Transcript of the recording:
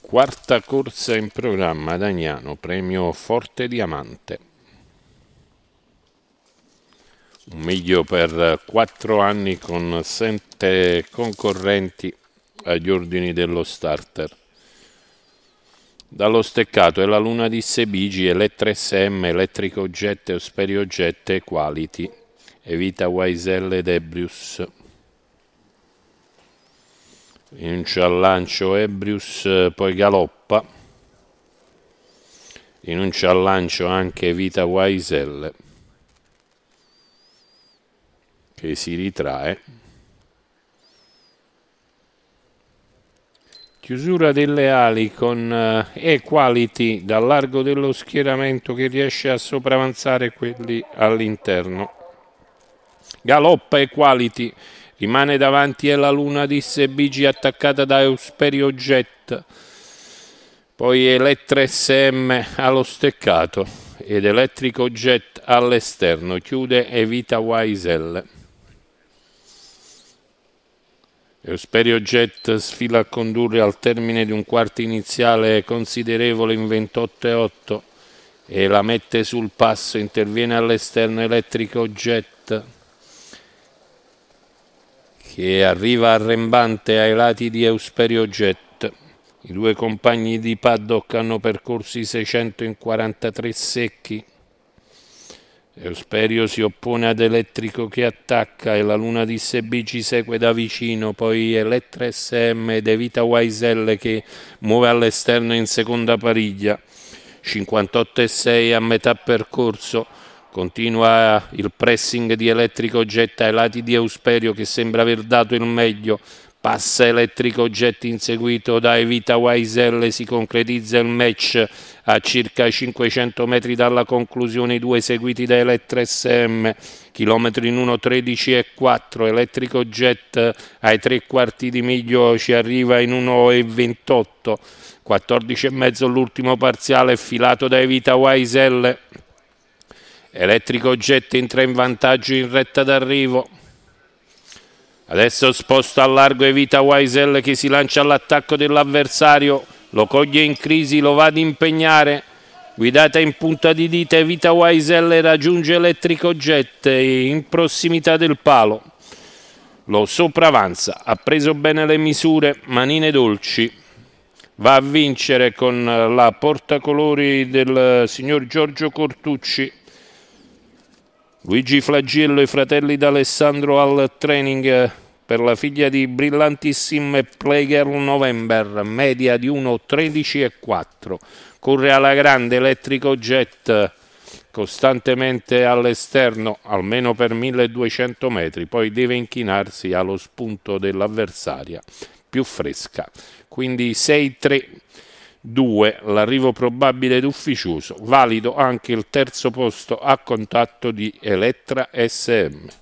Quarta corsa in programma ad premio Forte Diamante. Un miglio per quattro anni con sette concorrenti agli ordini dello starter. Dallo steccato è la luna di Sebigi, Elettra-SM, Elettrico Jet, Osperio Jet e Quality. Evita ed Ebrius. Rinuncia al lancio Ebrius, poi galoppa. Rinuncia al lancio anche Vita Waisel che si ritrae. Chiusura delle ali con eh, Equality dal largo dello schieramento che riesce a sopravanzare quelli all'interno. Galoppa Equality Rimane davanti alla luna, disse Bigi, attaccata da Eusperio Jet. Poi Elettra SM allo steccato ed Elettrico Jet all'esterno. Chiude Evita Waisel. Eusperio Jet sfila a condurre al termine di un quarto iniziale considerevole in 28,8 e la mette sul passo, interviene all'esterno elettrico Jet che arriva arrembante ai lati di Eusperio Jet. I due compagni di paddock hanno percorso i 643 secchi. Eusperio si oppone ad Elettrico che attacca e la Luna di Sebi ci segue da vicino, poi Elettra SM ed Evita Waisel che muove all'esterno in seconda pariglia. 58 e 6 a metà percorso Continua il pressing di Elettrico Getta ai lati di Eusperio che sembra aver dato il meglio. Passa Elettrico Getta inseguito da Evita Waiselle, si concretizza il match a circa 500 metri dalla conclusione, i due seguiti da Elettra SM, chilometri in 1.13 e 4, Elettrico Jet ai tre quarti di miglio ci arriva in 1.28, 14 e mezzo l'ultimo parziale, filato da Evita Waiselle Elettrico Jet entra in vantaggio in retta d'arrivo. Adesso sposta a largo evita Weisel che si lancia all'attacco dell'avversario. Lo coglie in crisi, lo va ad impegnare. Guidata in punta di dita evita Weisel e raggiunge Elettrico Jet in prossimità del palo. Lo sopravanza, ha preso bene le misure, manine dolci va a vincere con la portacolori del signor Giorgio Cortucci Luigi Flagello e i fratelli d'Alessandro al training eh, per la figlia di brillantissime Playgirl November, media di 1.13,4. Corre alla grande elettrico jet costantemente all'esterno almeno per 1200 metri, poi deve inchinarsi allo spunto dell'avversaria più fresca. Quindi 6-3 2. L'arrivo probabile ed ufficioso. Valido anche il terzo posto a contatto di Elettra SM.